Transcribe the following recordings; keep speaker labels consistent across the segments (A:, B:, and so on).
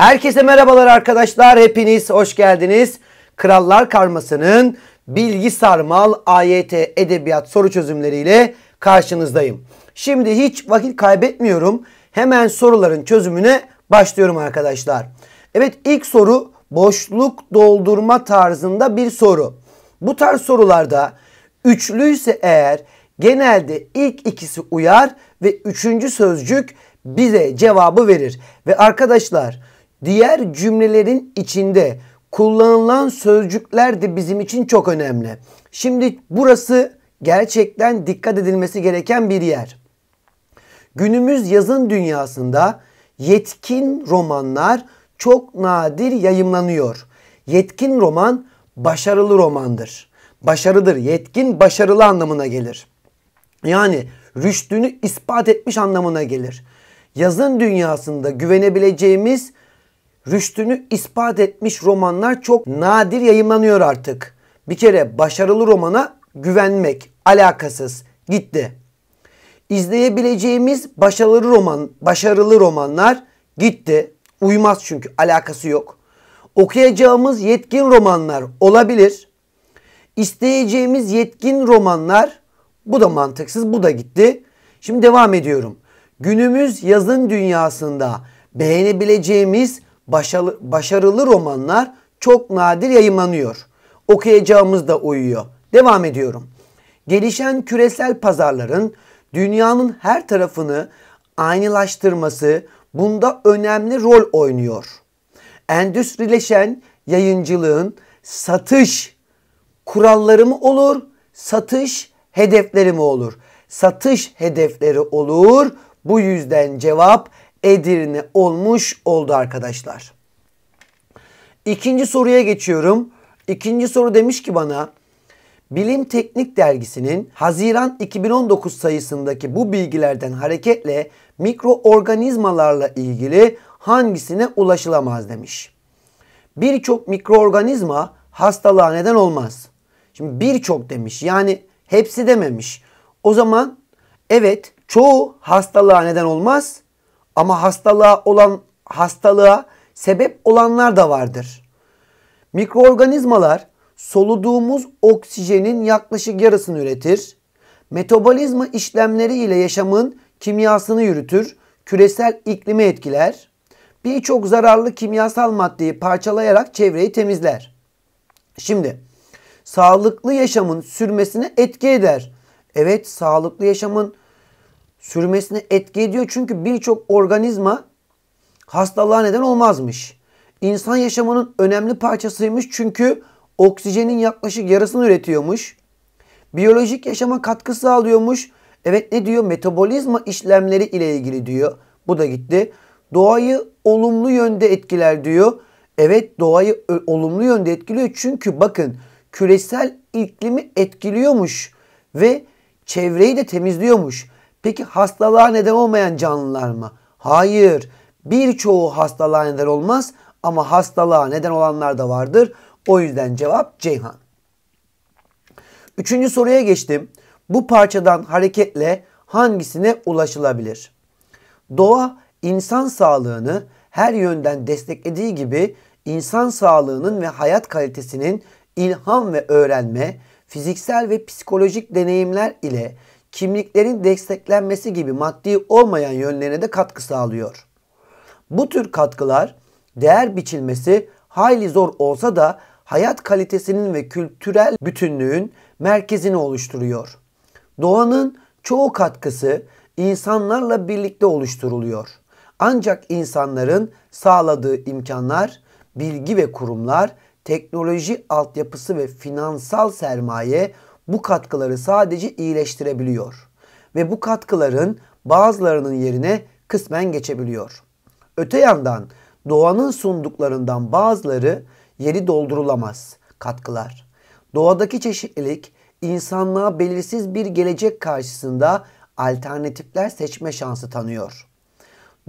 A: Herkese merhabalar arkadaşlar. Hepiniz hoş geldiniz. Krallar Karması'nın Bilgi Sarmal AYT Edebiyat soru çözümleriyle karşınızdayım. Şimdi hiç vakit kaybetmiyorum. Hemen soruların çözümüne başlıyorum arkadaşlar. Evet ilk soru boşluk doldurma tarzında bir soru. Bu tarz sorularda üçlü ise eğer genelde ilk ikisi uyar ve üçüncü sözcük bize cevabı verir. Ve arkadaşlar diğer cümlelerin içinde kullanılan sözcükler de bizim için çok önemli. Şimdi burası gerçekten dikkat edilmesi gereken bir yer. Günümüz yazın dünyasında yetkin romanlar çok nadir yayımlanıyor. Yetkin roman başarılı romandır. Başarıdır. Yetkin başarılı anlamına gelir. Yani rüştünü ispat etmiş anlamına gelir. Yazın dünyasında güvenebileceğimiz rüştünü ispat etmiş romanlar çok nadir yayınlanıyor artık. Bir kere başarılı romana güvenmek alakasız gitti. İzleyebileceğimiz başarılı roman, başarılı romanlar gitti. Uymaz çünkü alakası yok. Okuyacağımız yetkin romanlar olabilir. İsteyeceğimiz yetkin romanlar bu da mantıksız bu da gitti. Şimdi devam ediyorum. Günümüz yazın dünyasında beğenebileceğimiz başarılı, başarılı romanlar çok nadir yayımlanıyor. Okuyacağımız da uyuyor. Devam ediyorum. Gelişen küresel pazarların dünyanın her tarafını aynılaştırması bunda önemli rol oynuyor. Endüstrileşen yayıncılığın satış kuralları mı olur, satış hedefleri mi olur? Satış hedefleri olur. Bu yüzden cevap Edirne olmuş oldu arkadaşlar. İkinci soruya geçiyorum. İkinci soru demiş ki bana Bilim Teknik Dergisi'nin Haziran 2019 sayısındaki bu bilgilerden hareketle mikroorganizmalarla ilgili hangisine ulaşılamaz demiş. Birçok mikroorganizma hastalığa neden olmaz. Şimdi birçok demiş yani hepsi dememiş. O zaman evet çoğu hastalığa neden olmaz ama hastalığa olan hastalığa sebep olanlar da vardır. Mikroorganizmalar soluduğumuz oksijenin yaklaşık yarısını üretir. Metabolizma işlemleri ile yaşamın kimyasını yürütür, küresel iklimi etkiler. Birçok zararlı kimyasal maddeyi parçalayarak çevreyi temizler. Şimdi sağlıklı yaşamın sürmesine etki eder. Evet sağlıklı yaşamın sürmesine etki ediyor. Çünkü birçok organizma hastalığa neden olmazmış. İnsan yaşamının önemli parçasıymış çünkü oksijenin yaklaşık yarısını üretiyormuş. Biyolojik yaşama katkı sağlıyormuş. Evet ne diyor? Metabolizma işlemleri ile ilgili diyor. Bu da gitti. Doğayı olumlu yönde etkiler diyor. Evet doğayı olumlu yönde etkiliyor. Çünkü bakın küresel iklimi etkiliyormuş ve çevreyi de temizliyormuş. Peki hastalığa neden olmayan canlılar mı? Hayır. Birçoğu hastalığa neden olmaz ama hastalığa neden olanlar da vardır. O yüzden cevap Ceyhan. Üçüncü soruya geçtim. Bu parçadan hareketle hangisine ulaşılabilir? Doğa insan sağlığını her yönden desteklediği gibi insan sağlığının ve hayat kalitesinin ilham ve öğrenme, fiziksel ve psikolojik deneyimler ile kimliklerin desteklenmesi gibi maddi olmayan yönlerine de katkı sağlıyor. Bu tür katkılar değer biçilmesi hayli zor olsa da hayat kalitesinin ve kültürel bütünlüğün merkezini oluşturuyor. Doğanın çoğu katkısı insanlarla birlikte oluşturuluyor. Ancak insanların sağladığı imkanlar, bilgi ve kurumlar, teknoloji altyapısı ve finansal sermaye bu katkıları sadece iyileştirebiliyor ve bu katkıların bazılarının yerine kısmen geçebiliyor. Öte yandan doğanın sunduklarından bazıları yeri doldurulamaz katkılar. Doğadaki çeşitlilik insanlığa belirsiz bir gelecek karşısında alternatifler seçme şansı tanıyor.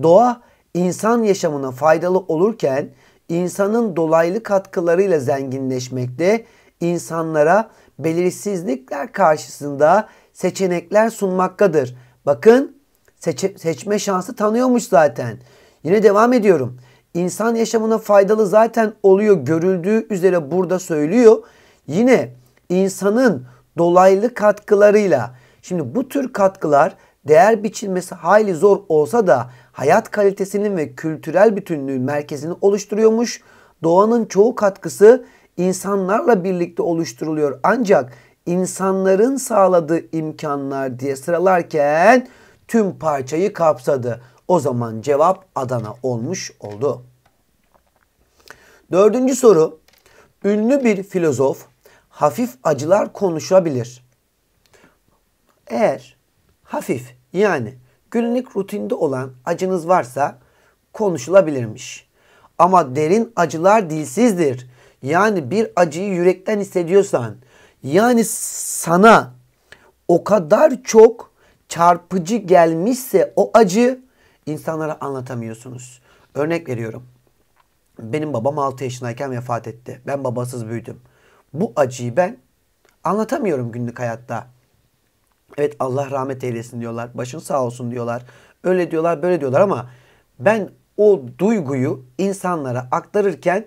A: Doğa insan yaşamına faydalı olurken insanın dolaylı katkılarıyla zenginleşmekte, insanlara belirsizlikler karşısında seçenekler sunmaktadır. Bakın seçe, seçme şansı tanıyormuş zaten. Yine devam ediyorum. İnsan yaşamına faydalı zaten oluyor görüldüğü üzere burada söylüyor. Yine insanın dolaylı katkılarıyla. Şimdi bu tür katkılar değer biçilmesi hayli zor olsa da hayat kalitesinin ve kültürel bütünlüğün merkezini oluşturuyormuş. Doğanın çoğu katkısı insanlarla birlikte oluşturuluyor. Ancak insanların sağladığı imkanlar diye sıralarken tüm parçayı kapsadı. O zaman cevap Adana olmuş oldu. Dördüncü soru. Ünlü bir filozof hafif acılar konuşabilir. Eğer hafif yani günlük rutinde olan acınız varsa konuşulabilirmiş. Ama derin acılar dilsizdir. Yani bir acıyı yürekten hissediyorsan yani sana o kadar çok çarpıcı gelmişse o acı insanlara anlatamıyorsunuz. Örnek veriyorum. Benim babam 6 yaşındayken vefat etti. Ben babasız büyüdüm. Bu acıyı ben anlatamıyorum günlük hayatta. Evet Allah rahmet eylesin diyorlar. Başın sağ olsun diyorlar. Öyle diyorlar böyle diyorlar ama ben o duyguyu insanlara aktarırken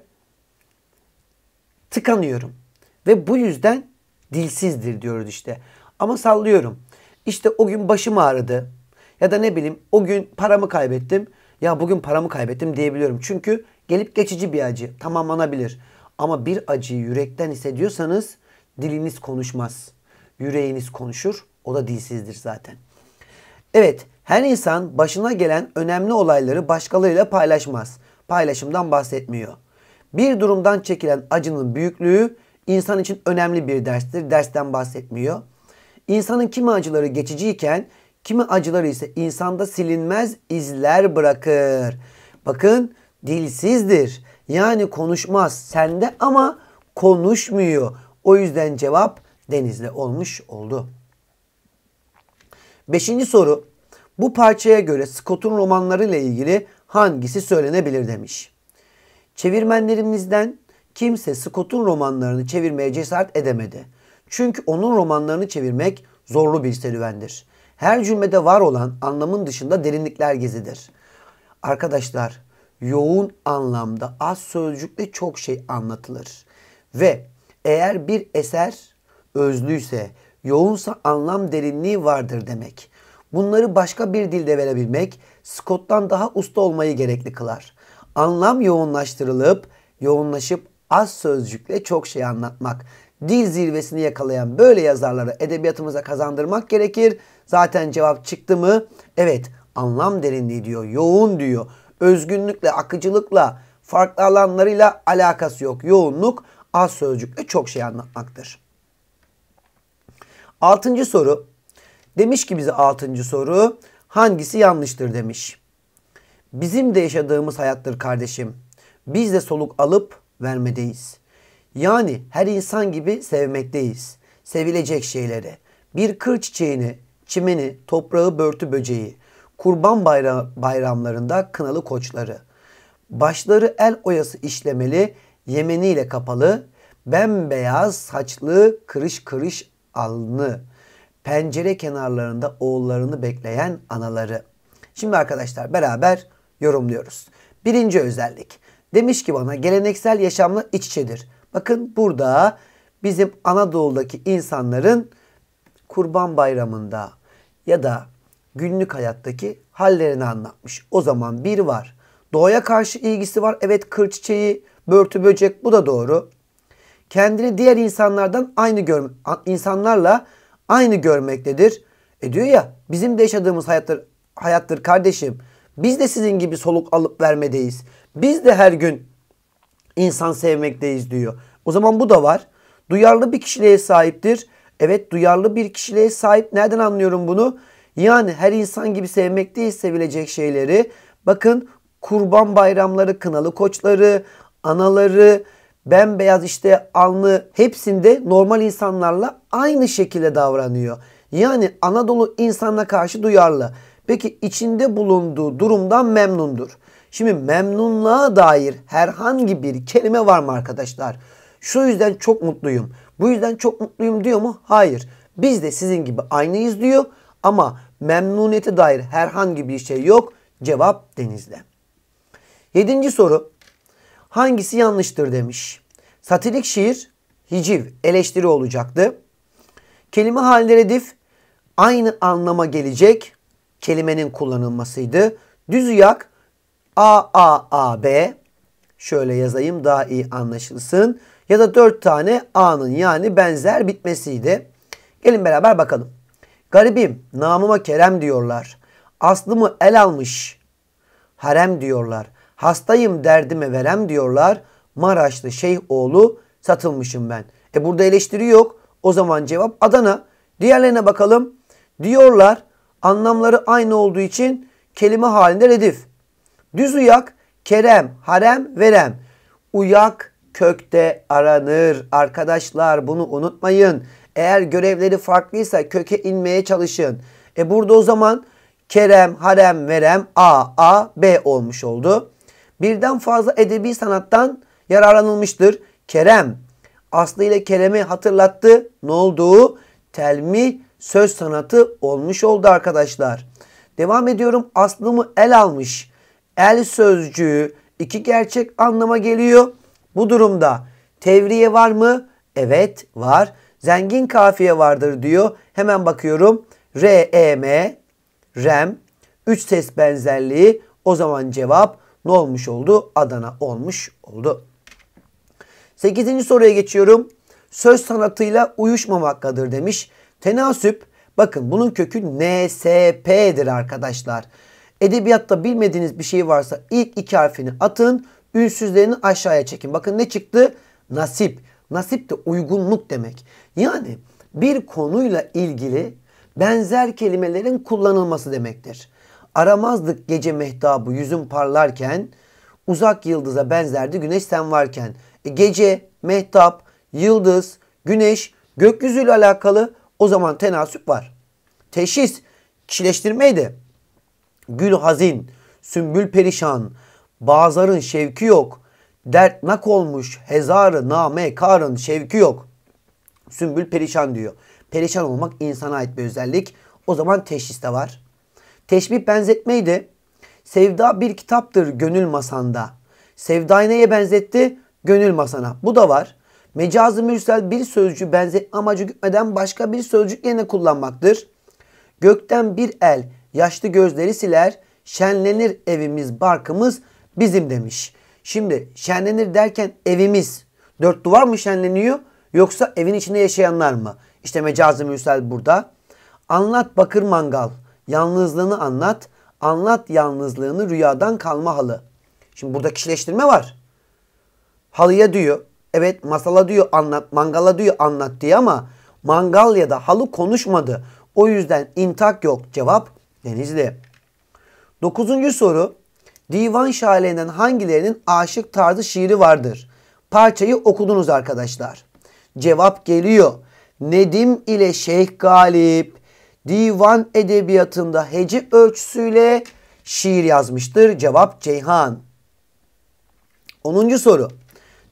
A: tıkanıyorum. Ve bu yüzden dilsizdir diyoruz işte. Ama sallıyorum. İşte o gün başım ağrıdı. Ya da ne bileyim o gün paramı kaybettim. Ya bugün paramı kaybettim diyebiliyorum. Çünkü gelip geçici bir acı tamamlanabilir. Ama bir acıyı yürekten hissediyorsanız diliniz konuşmaz. Yüreğiniz konuşur. O da dilsizdir zaten. Evet, her insan başına gelen önemli olayları başkalarıyla paylaşmaz. Paylaşımdan bahsetmiyor. Bir durumdan çekilen acının büyüklüğü insan için önemli bir derstir. Dersten bahsetmiyor. İnsanın kimi acıları geçiciyken kimi acıları ise insanda silinmez izler bırakır. Bakın dilsizdir. Yani konuşmaz sende ama konuşmuyor. O yüzden cevap denizle olmuş oldu. Beşinci soru. Bu parçaya göre Scott'un romanlarıyla ilgili hangisi söylenebilir demiş. Çevirmenlerimizden kimse Scott'un romanlarını çevirmeye cesaret edemedi. Çünkü onun romanlarını çevirmek zorlu bir serüvendir. Her cümlede var olan anlamın dışında derinlikler gezidir. Arkadaşlar, yoğun anlamda az sözcükle çok şey anlatılır. Ve eğer bir eser özlüyse, yoğunsa anlam derinliği vardır demek. Bunları başka bir dilde verebilmek Scott'tan daha usta olmayı gerekli kılar anlam yoğunlaştırılıp yoğunlaşıp az sözcükle çok şey anlatmak. Dil zirvesini yakalayan böyle yazarları edebiyatımıza kazandırmak gerekir. Zaten cevap çıktı mı? Evet anlam derinliği diyor, yoğun diyor. Özgünlükle, akıcılıkla, farklı alanlarıyla alakası yok. Yoğunluk az sözcükle çok şey anlatmaktır. Altıncı soru. Demiş ki bize altıncı soru hangisi yanlıştır demiş bizim de yaşadığımız hayattır kardeşim. Biz de soluk alıp vermedeyiz. Yani her insan gibi sevmekteyiz. Sevilecek şeyleri. Bir kır çiçeğini, çimeni, toprağı börtü böceği, kurban bayra bayramlarında kınalı koçları. Başları el oyası işlemeli, yemeniyle kapalı, bembeyaz saçlı kırış kırış alnı, pencere kenarlarında oğullarını bekleyen anaları. Şimdi arkadaşlar beraber yorumluyoruz. Birinci özellik. Demiş ki bana geleneksel yaşamla iç içedir. Bakın burada bizim Anadolu'daki insanların kurban bayramında ya da günlük hayattaki hallerini anlatmış. O zaman bir var. Doğaya karşı ilgisi var. Evet kır çiçeği, börtü böcek bu da doğru. Kendini diğer insanlardan aynı gör insanlarla aynı görmektedir. E diyor ya bizim de yaşadığımız hayattır, hayattır kardeşim. Biz de sizin gibi soluk alıp vermedeyiz. Biz de her gün insan sevmekteyiz diyor. O zaman bu da var. Duyarlı bir kişiliğe sahiptir. Evet duyarlı bir kişiliğe sahip. Nereden anlıyorum bunu? Yani her insan gibi sevmekteyiz değil sevilecek şeyleri. Bakın kurban bayramları, kınalı koçları, anaları, bembeyaz işte alnı hepsinde normal insanlarla aynı şekilde davranıyor. Yani Anadolu insanla karşı duyarlı. Peki içinde bulunduğu durumdan memnundur. Şimdi memnunluğa dair herhangi bir kelime var mı arkadaşlar? Şu yüzden çok mutluyum. Bu yüzden çok mutluyum diyor mu? Hayır. Biz de sizin gibi aynıyız diyor ama memnuniyete dair herhangi bir şey yok. Cevap denizde. Yedinci soru. Hangisi yanlıştır demiş. Satirik şiir hiciv eleştiri olacaktı. Kelime halinde dif aynı anlama gelecek kelimenin kullanılmasıydı. Düz uyak A A A B şöyle yazayım daha iyi anlaşılsın. Ya da dört tane A'nın yani benzer bitmesiydi. Gelin beraber bakalım. Garibim namıma Kerem diyorlar. Aslımı el almış. Harem diyorlar. Hastayım derdime verem diyorlar. Maraşlı oğlu satılmışım ben. E burada eleştiri yok. O zaman cevap Adana. Diğerlerine bakalım. Diyorlar anlamları aynı olduğu için kelime halinde redif. Düz uyak, kerem, harem, verem. Uyak kökte aranır. Arkadaşlar bunu unutmayın. Eğer görevleri farklıysa köke inmeye çalışın. E burada o zaman kerem, harem, verem, a, a, b olmuş oldu. Birden fazla edebi sanattan yararlanılmıştır. Kerem, Aslı ile keremi hatırlattı. Ne oldu? Telmi söz sanatı olmuş oldu arkadaşlar. Devam ediyorum. mı el almış. El sözcüğü iki gerçek anlama geliyor. Bu durumda tevriye var mı? Evet var. Zengin kafiye vardır diyor. Hemen bakıyorum. R, E, M, Rem. Üç ses benzerliği. O zaman cevap ne olmuş oldu? Adana olmuş oldu. Sekizinci soruya geçiyorum. Söz sanatıyla uyuşmamaktadır demiş. Tenasüp bakın bunun kökü NSP'dir arkadaşlar. Edebiyatta bilmediğiniz bir şey varsa ilk iki harfini atın. Ünsüzlerini aşağıya çekin. Bakın ne çıktı? Nasip. Nasip de uygunluk demek. Yani bir konuyla ilgili benzer kelimelerin kullanılması demektir. Aramazdık gece mehtabı yüzüm parlarken, uzak yıldıza benzerdi güneş sen varken. E gece, mehtap, yıldız, güneş gökyüzüyle alakalı o zaman tenasüp var. Teşhis, kişileştirmeydi. Gül hazin, sümbül perişan, bazarın şevki yok. Dert nak olmuş, hezarı name karın şevki yok. Sümbül perişan diyor. Perişan olmak insana ait bir özellik. O zaman teşhis de var. Teşbih benzetmeydi. Sevda bir kitaptır gönül masanda. Sevdayı neye benzetti? Gönül masana. Bu da var. Mecazi mürsel bir sözcüğü benzetme amacı gütmeden başka bir sözcük yerine kullanmaktır. Gökten bir el yaşlı gözleri siler, şenlenir evimiz barkımız bizim demiş. Şimdi şenlenir derken evimiz dört duvar mı şenleniyor yoksa evin içinde yaşayanlar mı? İşte mecazi mürsel burada. Anlat bakır mangal, yalnızlığını anlat, anlat yalnızlığını rüyadan kalma halı. Şimdi burada kişileştirme var. Halıya diyor Evet masala diyor anlat, mangala diyor anlat diye ama mangal ya da halı konuşmadı. O yüzden intak yok. Cevap Denizli. Dokuzuncu soru. Divan şairlerinden hangilerinin aşık tarzı şiiri vardır? Parçayı okudunuz arkadaşlar. Cevap geliyor. Nedim ile Şeyh Galip divan edebiyatında hece ölçüsüyle şiir yazmıştır. Cevap Ceyhan. 10. soru.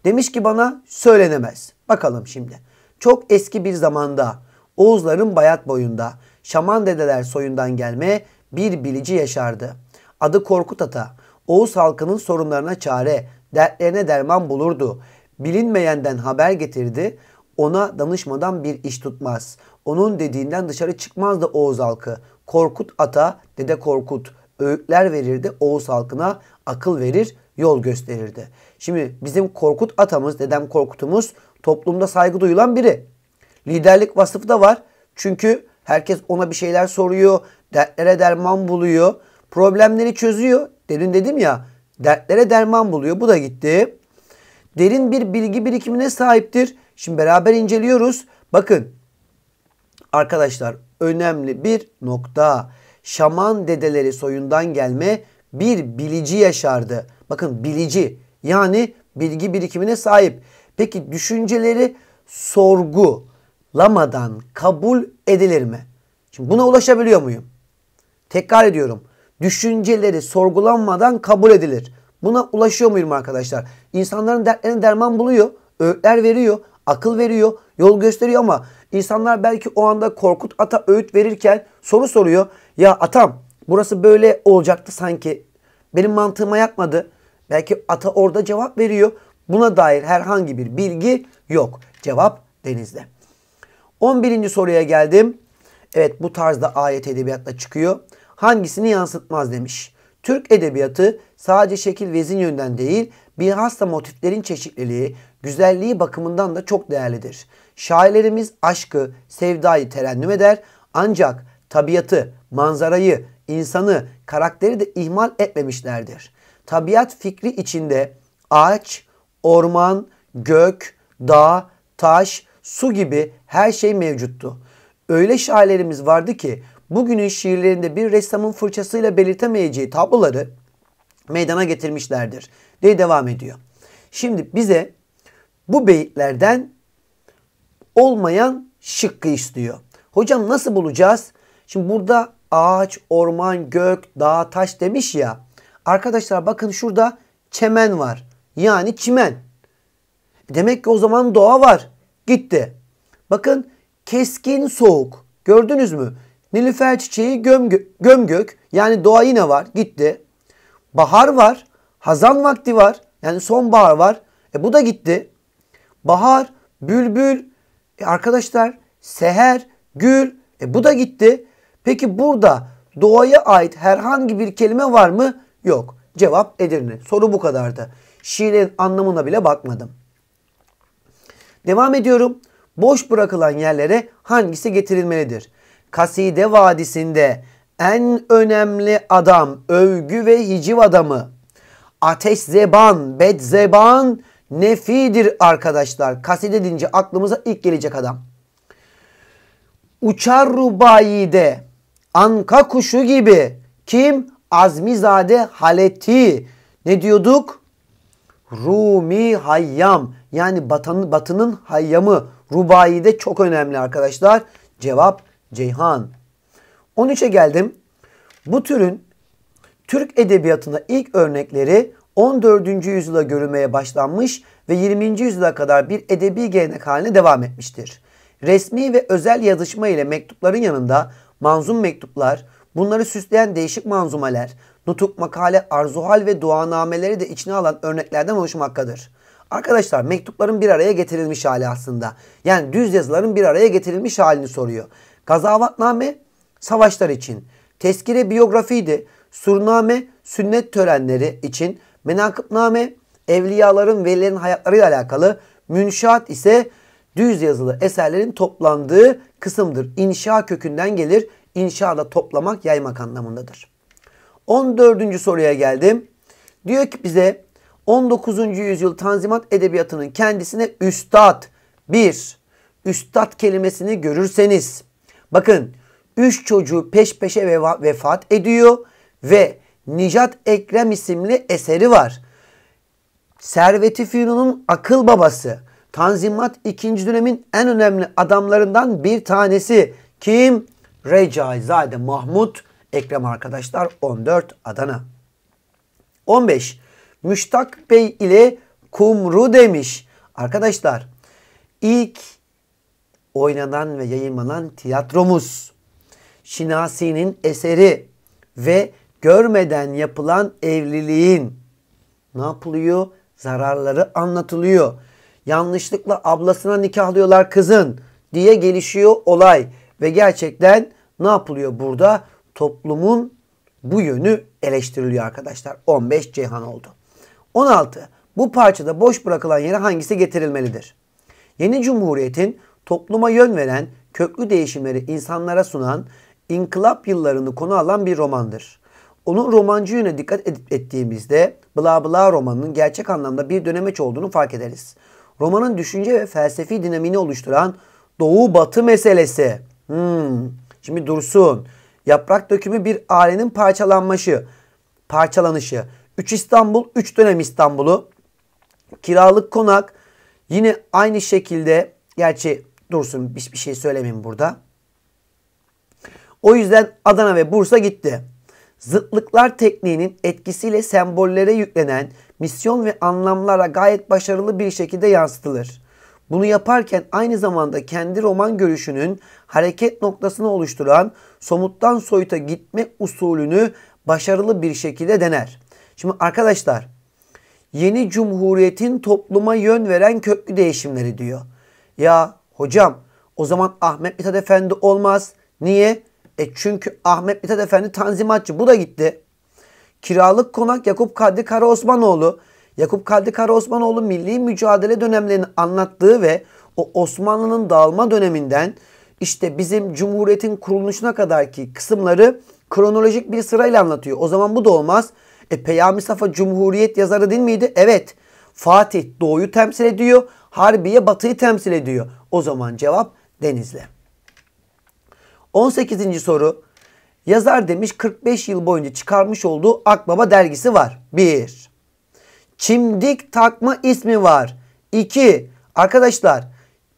A: Demiş ki bana söylenemez. Bakalım şimdi. Çok eski bir zamanda Oğuzların Bayat boyunda Şaman dedeler soyundan gelme bir bilici yaşardı. Adı Korkut Ata. Oğuz halkının sorunlarına çare, dertlerine derman bulurdu. Bilinmeyenden haber getirdi. Ona danışmadan bir iş tutmaz. Onun dediğinden dışarı çıkmazdı Oğuz halkı. Korkut Ata, Dede Korkut öğütler verirdi Oğuz halkına, akıl verir, yol gösterirdi. Şimdi bizim Korkut atamız, dedem Korkut'umuz toplumda saygı duyulan biri. Liderlik vasıfı da var. Çünkü herkes ona bir şeyler soruyor, dertlere derman buluyor, problemleri çözüyor. Derin dedim ya, dertlere derman buluyor. Bu da gitti. Derin bir bilgi birikimine sahiptir. Şimdi beraber inceliyoruz. Bakın arkadaşlar önemli bir nokta. Şaman dedeleri soyundan gelme bir bilici yaşardı. Bakın bilici yani bilgi birikimine sahip. Peki düşünceleri sorgulamadan kabul edilir mi? Şimdi buna ulaşabiliyor muyum? Tekrar ediyorum. Düşünceleri sorgulanmadan kabul edilir. Buna ulaşıyor muyum arkadaşlar? İnsanların dertlerine derman buluyor. Öğütler veriyor. Akıl veriyor. Yol gösteriyor ama insanlar belki o anda Korkut Ata öğüt verirken soru soruyor. Ya atam burası böyle olacaktı sanki. Benim mantığıma yatmadı. Belki ata orada cevap veriyor. Buna dair herhangi bir bilgi yok. Cevap denizde. 11. soruya geldim. Evet bu tarzda ayet edebiyatla çıkıyor. Hangisini yansıtmaz demiş. Türk edebiyatı sadece şekil ve zin yönden değil, bilhassa motiflerin çeşitliliği, güzelliği bakımından da çok değerlidir. Şairlerimiz aşkı, sevdayı terennüm eder ancak tabiatı, manzarayı, insanı, karakteri de ihmal etmemişlerdir tabiat fikri içinde ağaç, orman, gök, dağ, taş, su gibi her şey mevcuttu. Öyle şairlerimiz vardı ki bugünün şiirlerinde bir ressamın fırçasıyla belirtemeyeceği tabloları meydana getirmişlerdir diye devam ediyor. Şimdi bize bu beyitlerden olmayan şıkkı istiyor. Hocam nasıl bulacağız? Şimdi burada ağaç, orman, gök, dağ, taş demiş ya. Arkadaşlar bakın şurada çemen var. Yani çimen. Demek ki o zaman doğa var. Gitti. Bakın keskin soğuk. Gördünüz mü? Nilüfer çiçeği göm gömgök. Yani doğa yine var. Gitti. Bahar var. Hazan vakti var. Yani sonbahar var. E bu da gitti. Bahar, bülbül, e arkadaşlar seher, gül. E bu da gitti. Peki burada doğaya ait herhangi bir kelime var mı? Yok. Cevap Edirne. Soru bu kadardı. Şiirin anlamına bile bakmadım. Devam ediyorum. Boş bırakılan yerlere hangisi getirilmelidir? Kaside Vadisi'nde en önemli adam, övgü ve hiciv adamı. Ateş zeban, bed zeban, nefidir arkadaşlar. Kaside deyince aklımıza ilk gelecek adam. Uçar rubayide, anka kuşu gibi. Kim? Azmizade Haleti ne diyorduk? Rumi Hayyam yani batanın batının hayyamı rubai de çok önemli arkadaşlar. Cevap Ceyhan. 13'e geldim. Bu türün Türk edebiyatına ilk örnekleri 14. yüzyıla görülmeye başlanmış ve 20. yüzyıla kadar bir edebi gelenek haline devam etmiştir. Resmi ve özel yazışma ile mektupların yanında manzum mektuplar, Bunları süsleyen değişik manzumeler, nutuk, makale, arzuhal ve duanameleri de içine alan örneklerden oluşmaktadır. Arkadaşlar mektupların bir araya getirilmiş hali aslında. Yani düz yazıların bir araya getirilmiş halini soruyor. Gazavatname savaşlar için, teskire biyografiydi, surname sünnet törenleri için, menakıbname evliyaların velilerin hayatlarıyla alakalı, münşaat ise düz yazılı eserlerin toplandığı kısımdır. İnşa kökünden gelir inşaada toplamak, yaymak anlamındadır. 14. soruya geldim. Diyor ki bize 19. yüzyıl Tanzimat edebiyatının kendisine üstad 1. Üstad kelimesini görürseniz bakın 3 çocuğu peş peşe vefat ediyor ve Nijat Ekrem isimli eseri var. Serveti Fünun'un akıl babası. Tanzimat 2. dönemin en önemli adamlarından bir tanesi. Kim? Recaizade Mahmut Ekrem arkadaşlar 14 Adana. 15. Müştak Bey ile Kumru demiş. Arkadaşlar ilk oynanan ve yayınlanan tiyatromuz. Şinasi'nin eseri ve görmeden yapılan evliliğin ne yapılıyor? Zararları anlatılıyor. Yanlışlıkla ablasına nikahlıyorlar kızın diye gelişiyor olay. Ve gerçekten ne yapılıyor burada? Toplumun bu yönü eleştiriliyor arkadaşlar. 15 Ceyhan oldu. 16. Bu parçada boş bırakılan yere hangisi getirilmelidir? Yeni Cumhuriyet'in topluma yön veren, köklü değişimleri insanlara sunan, inkılap yıllarını konu alan bir romandır. Onun romancı yöne dikkat ettiğimizde Bla Bla romanının gerçek anlamda bir dönemeç olduğunu fark ederiz. Romanın düşünce ve felsefi dinamini oluşturan Doğu-Batı meselesi Hmm. Şimdi dursun. Yaprak dökümü bir ailenin parçalanması. Parçalanışı. 3 İstanbul, 3 dönem İstanbul'u. Kiralık konak yine aynı şekilde gerçi dursun hiçbir şey söylemeyeyim burada. O yüzden Adana ve Bursa gitti. Zıtlıklar tekniğinin etkisiyle sembollere yüklenen misyon ve anlamlara gayet başarılı bir şekilde yansıtılır. Bunu yaparken aynı zamanda kendi roman görüşünün hareket noktasını oluşturan somuttan soyuta gitme usulünü başarılı bir şekilde dener. Şimdi arkadaşlar yeni cumhuriyetin topluma yön veren köklü değişimleri diyor. Ya hocam o zaman Ahmet Mithat Efendi olmaz. Niye? E çünkü Ahmet Mithat Efendi tanzimatçı bu da gitti. Kiralık konak Yakup Kadri Kara Osmanoğlu Yakup Kadri Kara Osmanoğlu milli mücadele dönemlerini anlattığı ve o Osmanlı'nın dağılma döneminden işte bizim Cumhuriyet'in kuruluşuna kadarki kısımları kronolojik bir sırayla anlatıyor. O zaman bu da olmaz. E Peyami Safa Cumhuriyet yazarı değil miydi? Evet. Fatih doğuyu temsil ediyor. Harbiye batıyı temsil ediyor. O zaman cevap Denizli. 18. soru. Yazar demiş 45 yıl boyunca çıkarmış olduğu Akbaba dergisi var. 1. Çimdik takma ismi var. 2. Arkadaşlar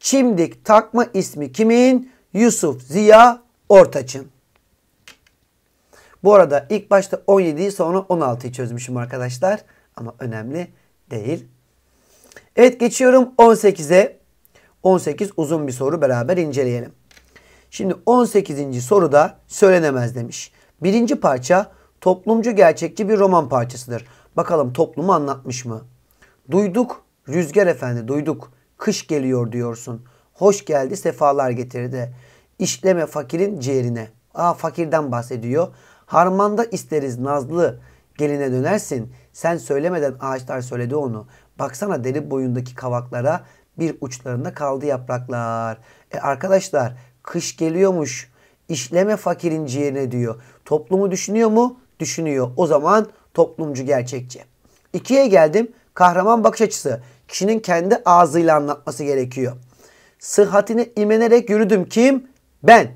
A: çimdik takma ismi kimin? Yusuf Ziya Ortaç'ın. Bu arada ilk başta 17'yi sonra 16'yı çözmüşüm arkadaşlar. Ama önemli değil. Evet geçiyorum 18'e. 18 uzun bir soru beraber inceleyelim. Şimdi 18. soruda söylenemez demiş. Birinci parça toplumcu gerçekçi bir roman parçasıdır. Bakalım toplumu anlatmış mı? Duyduk Rüzgar Efendi duyduk. Kış geliyor diyorsun. Hoş geldi sefalar getirdi. İşleme fakirin ciğerine. Aa fakirden bahsediyor. Harmanda isteriz nazlı. Geline dönersin. Sen söylemeden ağaçlar söyledi onu. Baksana deri boyundaki kavaklara bir uçlarında kaldı yapraklar. E arkadaşlar kış geliyormuş. İşleme fakirin ciğerine diyor. Toplumu düşünüyor mu? Düşünüyor. O zaman toplumcu gerçekçi. İkiye geldim. Kahraman bakış açısı. Kişinin kendi ağzıyla anlatması gerekiyor. Sıhhatine imenerek yürüdüm. Kim? Ben.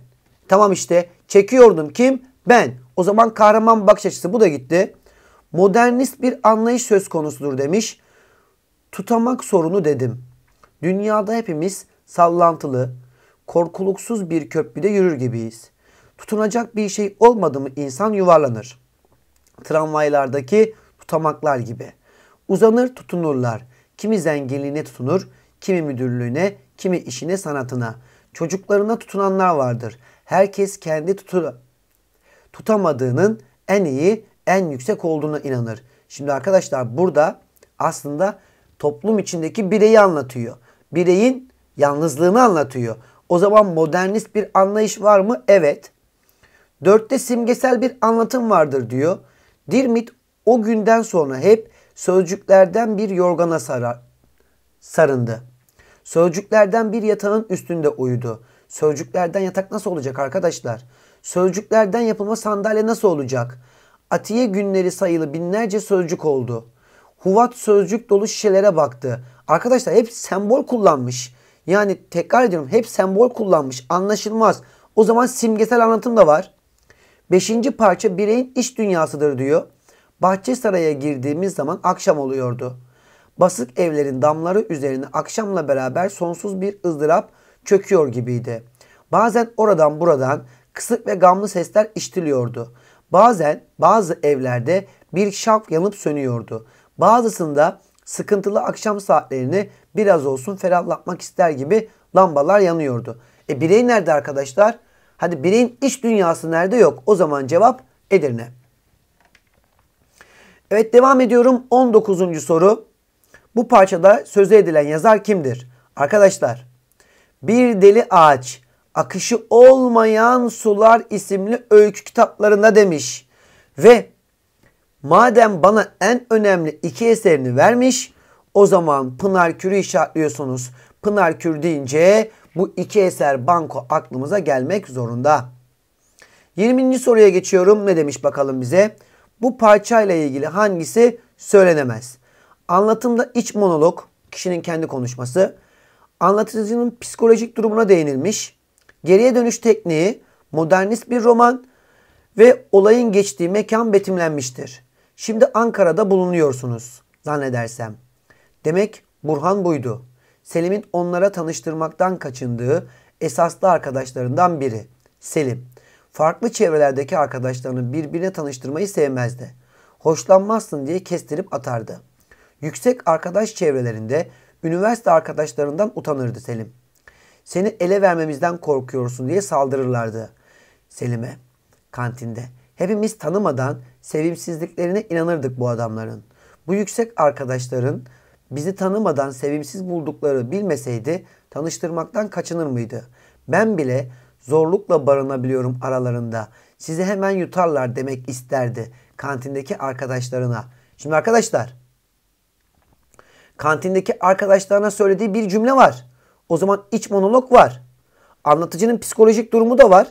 A: Tamam işte. Çekiyordum. Kim? Ben. O zaman kahraman bakış açısı bu da gitti. Modernist bir anlayış söz konusudur demiş. Tutamak sorunu dedim. Dünyada hepimiz sallantılı, korkuluksuz bir köprüde yürür gibiyiz. Tutunacak bir şey olmadı mı insan yuvarlanır.'' tramvaylardaki tutamaklar gibi. Uzanır tutunurlar. Kimi zenginliğine tutunur, kimi müdürlüğüne, kimi işine sanatına. Çocuklarına tutunanlar vardır. Herkes kendi tutu tutamadığının en iyi, en yüksek olduğuna inanır. Şimdi arkadaşlar burada aslında toplum içindeki bireyi anlatıyor. Bireyin yalnızlığını anlatıyor. O zaman modernist bir anlayış var mı? Evet. Dörtte simgesel bir anlatım vardır diyor. Dirmit o günden sonra hep sözcüklerden bir yorgana sarar, sarındı. Sözcüklerden bir yatağın üstünde uyudu. Sözcüklerden yatak nasıl olacak arkadaşlar? Sözcüklerden yapılma sandalye nasıl olacak? Atiye günleri sayılı binlerce sözcük oldu. Huvat sözcük dolu şişelere baktı. Arkadaşlar hep sembol kullanmış. Yani tekrar ediyorum hep sembol kullanmış. Anlaşılmaz. O zaman simgesel anlatım da var. Beşinci parça bireyin iç dünyasıdır diyor. Bahçe saraya girdiğimiz zaman akşam oluyordu. Basık evlerin damları üzerine akşamla beraber sonsuz bir ızdırap çöküyor gibiydi. Bazen oradan buradan kısık ve gamlı sesler iştiliyordu. Bazen bazı evlerde bir şaf yanıp sönüyordu. Bazısında sıkıntılı akşam saatlerini biraz olsun ferahlatmak ister gibi lambalar yanıyordu. E birey nerede arkadaşlar? Hadi bireyin iç dünyası nerede yok? O zaman cevap Edirne. Evet devam ediyorum 19. soru. Bu parçada sözü edilen yazar kimdir? Arkadaşlar bir deli ağaç akışı olmayan sular isimli öykü kitaplarında demiş. Ve madem bana en önemli iki eserini vermiş o zaman Pınar Kür'ü işaretliyorsunuz. Pınar Kür deyince bu iki eser banko aklımıza gelmek zorunda. 20. soruya geçiyorum. Ne demiş bakalım bize? Bu parçayla ilgili hangisi söylenemez? Anlatımda iç monolog, kişinin kendi konuşması, anlatıcının psikolojik durumuna değinilmiş, geriye dönüş tekniği, modernist bir roman ve olayın geçtiği mekan betimlenmiştir. Şimdi Ankara'da bulunuyorsunuz zannedersem. Demek Burhan buydu. Selim'in onlara tanıştırmaktan kaçındığı esaslı arkadaşlarından biri. Selim, farklı çevrelerdeki arkadaşlarını birbirine tanıştırmayı sevmezdi. Hoşlanmazsın diye kestirip atardı. Yüksek arkadaş çevrelerinde üniversite arkadaşlarından utanırdı Selim. Seni ele vermemizden korkuyorsun diye saldırırlardı. Selim'e kantinde. Hepimiz tanımadan sevimsizliklerine inanırdık bu adamların. Bu yüksek arkadaşların bizi tanımadan sevimsiz buldukları bilmeseydi tanıştırmaktan kaçınır mıydı? Ben bile zorlukla barınabiliyorum aralarında. Sizi hemen yutarlar demek isterdi kantindeki arkadaşlarına. Şimdi arkadaşlar kantindeki arkadaşlarına söylediği bir cümle var. O zaman iç monolog var. Anlatıcının psikolojik durumu da var.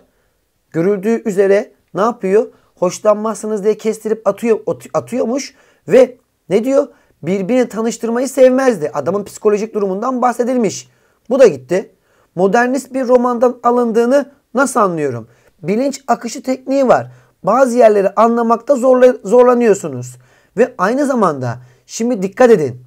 A: Görüldüğü üzere ne yapıyor? Hoşlanmazsınız diye kestirip atıyor atıyormuş ve ne diyor? birbirini tanıştırmayı sevmezdi. Adamın psikolojik durumundan bahsedilmiş. Bu da gitti. Modernist bir romandan alındığını nasıl anlıyorum? Bilinç akışı tekniği var. Bazı yerleri anlamakta zorla, zorlanıyorsunuz. Ve aynı zamanda şimdi dikkat edin.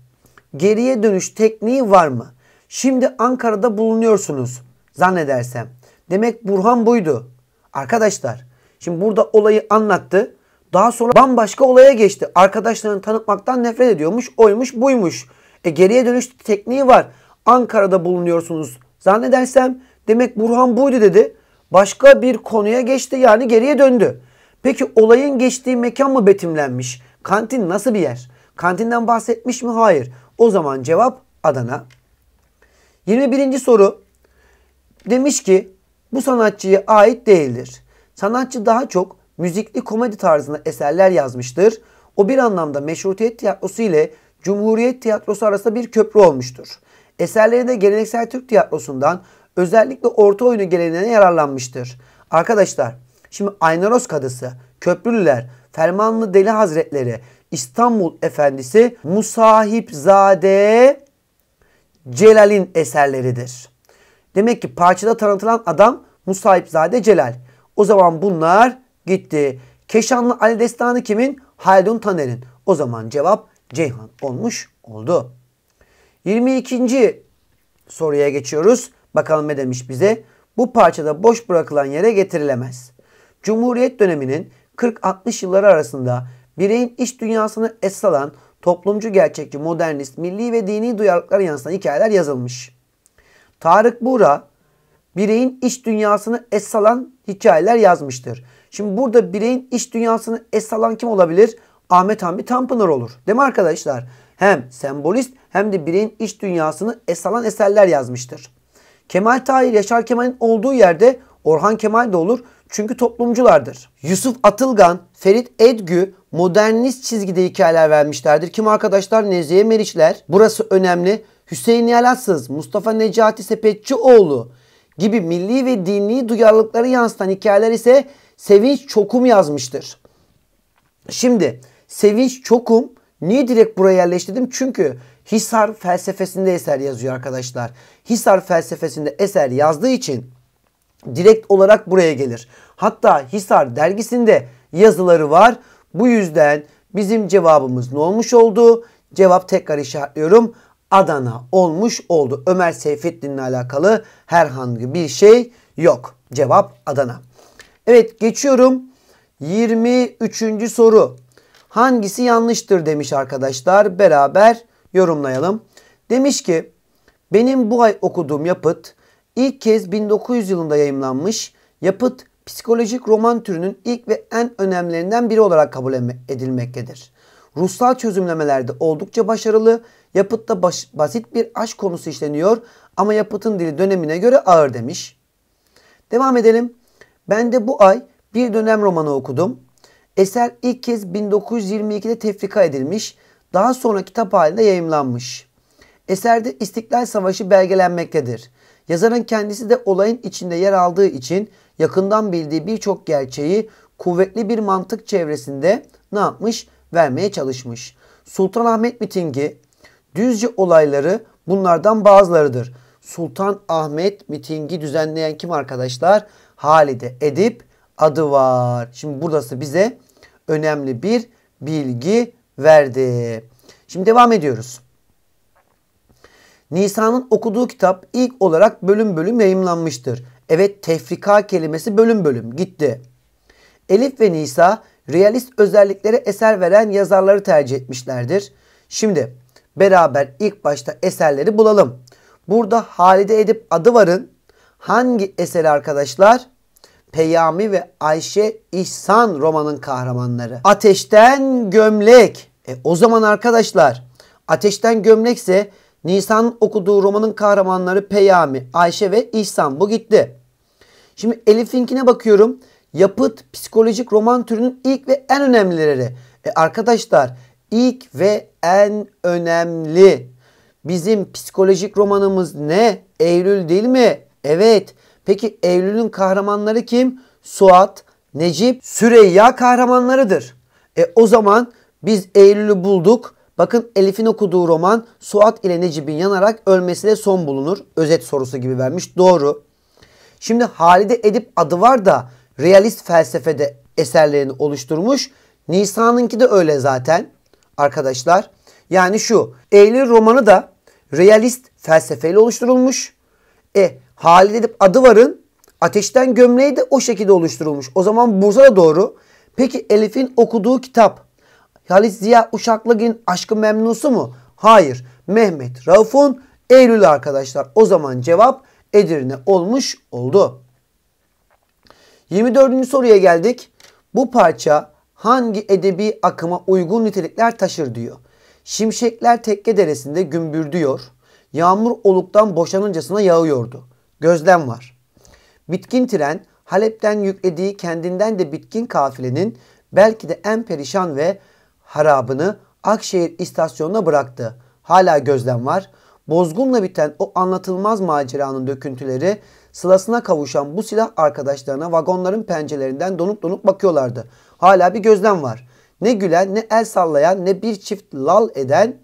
A: Geriye dönüş tekniği var mı? Şimdi Ankara'da bulunuyorsunuz zannedersem. Demek Burhan buydu. Arkadaşlar şimdi burada olayı anlattı. Daha sonra bambaşka olaya geçti. Arkadaşlarını tanıtmaktan nefret ediyormuş. Oymuş buymuş. E geriye dönüş tekniği var. Ankara'da bulunuyorsunuz. Zannedersem demek Burhan buydu dedi. Başka bir konuya geçti yani geriye döndü. Peki olayın geçtiği mekan mı betimlenmiş? Kantin nasıl bir yer? Kantinden bahsetmiş mi? Hayır. O zaman cevap Adana. 21. soru demiş ki bu sanatçıya ait değildir. Sanatçı daha çok müzikli komedi tarzında eserler yazmıştır. O bir anlamda Meşrutiyet Tiyatrosu ile Cumhuriyet Tiyatrosu arasında bir köprü olmuştur. Eserlerinde geleneksel Türk tiyatrosundan özellikle orta oyunu geleneğine yararlanmıştır. Arkadaşlar şimdi Aynaros Kadısı, Köprülüler, Fermanlı Deli Hazretleri, İstanbul Efendisi Musahip Zade, Celal'in eserleridir. Demek ki parçada tanıtılan adam Musahip Zade Celal. O zaman bunlar gitti. Keşanlı Ali Destanı kimin? Haldun Taner'in. O zaman cevap Ceyhan olmuş oldu. 22. soruya geçiyoruz. Bakalım ne demiş bize? Bu parçada boş bırakılan yere getirilemez. Cumhuriyet döneminin 40-60 yılları arasında bireyin iç dünyasını esas alan toplumcu gerçekçi, modernist, milli ve dini duyarlılıklara yansıtan hikayeler yazılmış. Tarık Buğra bireyin iç dünyasını esas alan hikayeler yazmıştır. Şimdi burada bireyin iş dünyasını es alan kim olabilir? Ahmet Hamdi Tanpınar olur. Değil mi arkadaşlar? Hem sembolist hem de bireyin iş dünyasını es alan eserler yazmıştır. Kemal Tahir Yaşar Kemal'in olduğu yerde Orhan Kemal de olur. Çünkü toplumculardır. Yusuf Atılgan, Ferit Edgü modernist çizgide hikayeler vermişlerdir. Kim arkadaşlar? Nezihe Meriçler. Burası önemli. Hüseyin Yalatsız, Mustafa Necati Sepetçioğlu gibi milli ve dini duyarlılıkları yansıtan hikayeler ise Sevinç Çokum yazmıştır. Şimdi Sevinç Çokum niye direkt buraya yerleştirdim? Çünkü Hisar felsefesinde eser yazıyor arkadaşlar. Hisar felsefesinde eser yazdığı için direkt olarak buraya gelir. Hatta Hisar dergisinde yazıları var. Bu yüzden bizim cevabımız ne olmuş oldu? Cevap tekrar işaretliyorum. Adana olmuş oldu. Ömer Seyfettin'le alakalı herhangi bir şey yok. Cevap Adana. Evet geçiyorum. 23. soru. Hangisi yanlıştır demiş arkadaşlar. Beraber yorumlayalım. Demiş ki benim bu ay okuduğum yapıt ilk kez 1900 yılında yayımlanmış yapıt psikolojik roman türünün ilk ve en önemlilerinden biri olarak kabul edilmektedir. Ruhsal çözümlemelerde oldukça başarılı, yapıtta baş, basit bir aşk konusu işleniyor ama yapıtın dili dönemine göre ağır demiş. Devam edelim. Ben de bu ay bir dönem romanı okudum. Eser ilk kez 1922'de tefrika edilmiş, daha sonra kitap halinde yayımlanmış. Eserde İstiklal Savaşı belgelenmektedir. Yazarın kendisi de olayın içinde yer aldığı için yakından bildiği birçok gerçeği kuvvetli bir mantık çevresinde ne yapmış? Vermeye çalışmış. Sultan Ahmet mitingi, Düzce olayları bunlardan bazılarıdır. Sultan Ahmet mitingi düzenleyen kim arkadaşlar? halide edip adı var. Şimdi burası bize önemli bir bilgi verdi. Şimdi devam ediyoruz. Nisa'nın okuduğu kitap ilk olarak bölüm bölüm yayımlanmıştır. Evet tefrika kelimesi bölüm bölüm gitti. Elif ve Nisa realist özelliklere eser veren yazarları tercih etmişlerdir. Şimdi beraber ilk başta eserleri bulalım. Burada Halide Edip Adıvar'ın Hangi eser arkadaşlar? Peyami ve Ayşe İhsan romanın kahramanları. Ateşten gömlek. E, o zaman arkadaşlar ateşten gömlekse Nisan okuduğu romanın kahramanları Peyami, Ayşe ve İhsan. Bu gitti. Şimdi Elif'inkine bakıyorum. Yapıt psikolojik roman türünün ilk ve en önemlileri. E arkadaşlar ilk ve en önemli bizim psikolojik romanımız ne? Eylül değil mi? Evet. Peki Eylül'ün kahramanları kim? Suat, Necip, Süreyya kahramanlarıdır. E o zaman biz Eylül'ü bulduk. Bakın Elif'in okuduğu roman Suat ile Necip'in yanarak ölmesiyle son bulunur. Özet sorusu gibi vermiş. Doğru. Şimdi Halide Edip adı var da realist felsefede eserlerini oluşturmuş. Nisa'nınki de öyle zaten arkadaşlar. Yani şu Eylül romanı da realist felsefeyle oluşturulmuş. E Halid edip Adıvar'ın ateşten gömleği de o şekilde oluşturulmuş. O zaman Bursa doğru. Peki Elif'in okuduğu kitap Halis Ziya Uşaklıgil'in Aşkı Memnusu mu? Hayır. Mehmet Rauf'un Eylül arkadaşlar. O zaman cevap Edirne olmuş oldu. 24. soruya geldik. Bu parça hangi edebi akıma uygun nitelikler taşır diyor. Şimşekler Tekke Deresi'nde gümbürdüyor. Yağmur oluktan boşanıncasına yağıyordu gözlem var. Bitkin tren Halep'ten yüklediği kendinden de bitkin kafilenin belki de en perişan ve harabını Akşehir istasyonuna bıraktı. Hala gözlem var. Bozgunla biten o anlatılmaz maceranın döküntüleri sılasına kavuşan bu silah arkadaşlarına vagonların pencerelerinden donup donup bakıyorlardı. Hala bir gözlem var. Ne gülen ne el sallayan ne bir çift lal eden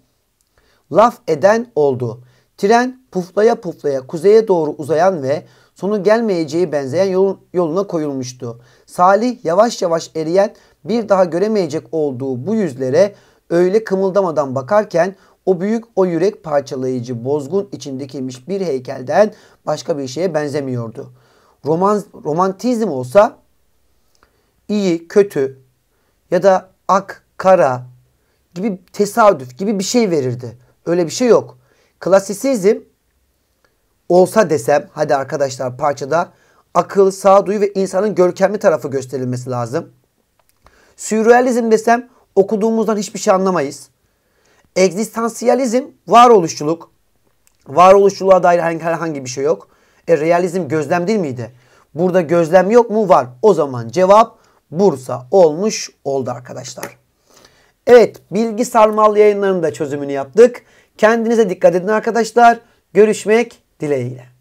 A: laf eden oldu. Tren puflaya puflaya kuzeye doğru uzayan ve sonu gelmeyeceği benzeyen yol, yoluna koyulmuştu. Salih yavaş yavaş eriyen bir daha göremeyecek olduğu bu yüzlere öyle kımıldamadan bakarken o büyük o yürek parçalayıcı bozgun içindekiymiş bir heykelden başka bir şeye benzemiyordu. Roman, romantizm olsa iyi, kötü ya da ak, kara gibi tesadüf gibi bir şey verirdi. Öyle bir şey yok. Klasisizm olsa desem hadi arkadaşlar parçada akıl, sağduyu ve insanın görkemli tarafı gösterilmesi lazım. Sürrealizm desem okuduğumuzdan hiçbir şey anlamayız. Egzistansiyalizm varoluşçuluk. Varoluşçuluğa dair herhangi bir şey yok. E realizm gözlem değil miydi? Burada gözlem yok mu? Var. O zaman cevap Bursa olmuş oldu arkadaşlar. Evet bilgi sarmal yayınlarının da çözümünü yaptık. Kendinize dikkat edin arkadaşlar. Görüşmek dileğiyle.